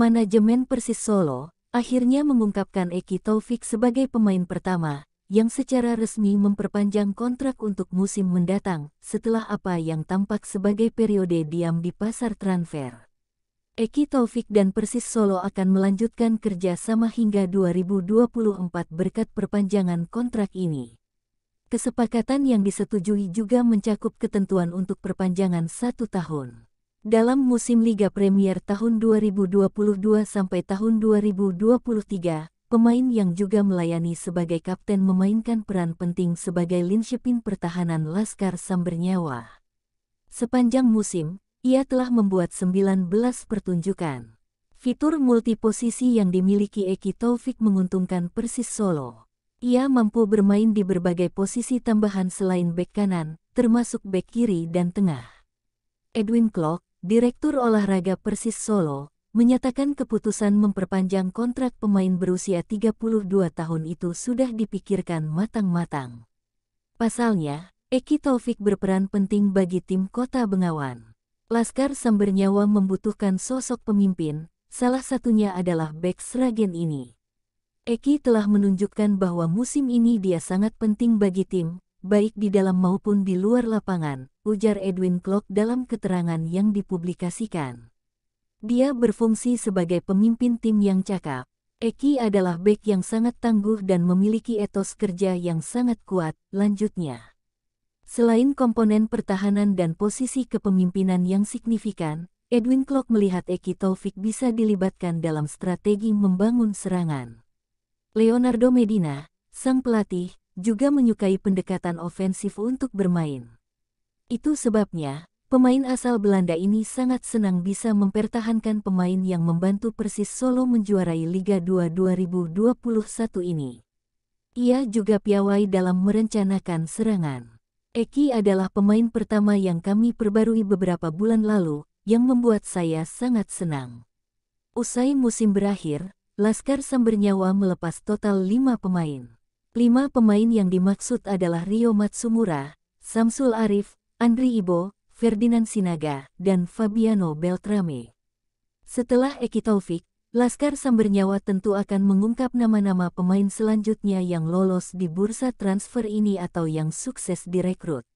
Manajemen Persis Solo akhirnya mengungkapkan Eki Taufik sebagai pemain pertama yang secara resmi memperpanjang kontrak untuk musim mendatang setelah apa yang tampak sebagai periode diam di pasar transfer. Eki Taufik dan Persis Solo akan melanjutkan kerja sama hingga 2024 berkat perpanjangan kontrak ini. Kesepakatan yang disetujui juga mencakup ketentuan untuk perpanjangan satu tahun. Dalam musim Liga Premier tahun 2022 sampai tahun 2023, pemain yang juga melayani sebagai kapten memainkan peran penting sebagai linchpin pertahanan Laskar Sambernyawa. Sepanjang musim, ia telah membuat 19 pertunjukan. Fitur multiposisi yang dimiliki Eki Taufik menguntungkan Persis Solo. Ia mampu bermain di berbagai posisi tambahan selain bek kanan, termasuk bek kiri dan tengah. Edwin Klok. Direktur Olahraga Persis Solo, menyatakan keputusan memperpanjang kontrak pemain berusia 32 tahun itu sudah dipikirkan matang-matang. Pasalnya, Eki Taufik berperan penting bagi tim Kota Bengawan. Laskar Sambernyawa membutuhkan sosok pemimpin, salah satunya adalah bek Sragen ini. Eki telah menunjukkan bahwa musim ini dia sangat penting bagi tim, baik di dalam maupun di luar lapangan, ujar Edwin Klok dalam keterangan yang dipublikasikan. Dia berfungsi sebagai pemimpin tim yang cakap. Eki adalah bek yang sangat tangguh dan memiliki etos kerja yang sangat kuat, lanjutnya. Selain komponen pertahanan dan posisi kepemimpinan yang signifikan, Edwin Klok melihat Eki Taufik bisa dilibatkan dalam strategi membangun serangan. Leonardo Medina, sang pelatih, juga menyukai pendekatan ofensif untuk bermain. Itu sebabnya, pemain asal Belanda ini sangat senang bisa mempertahankan pemain yang membantu Persis Solo menjuarai Liga 2 2021 ini. Ia juga piawai dalam merencanakan serangan. Eki adalah pemain pertama yang kami perbarui beberapa bulan lalu, yang membuat saya sangat senang. Usai musim berakhir, Laskar Sambernyawa melepas total lima pemain. Lima pemain yang dimaksud adalah Rio Matsumura, Samsul Arif, Andri Ibo, Ferdinand Sinaga, dan Fabiano Beltrame. Setelah Eki Taufik, Laskar Sambernyawa tentu akan mengungkap nama-nama pemain selanjutnya yang lolos di bursa transfer ini atau yang sukses direkrut.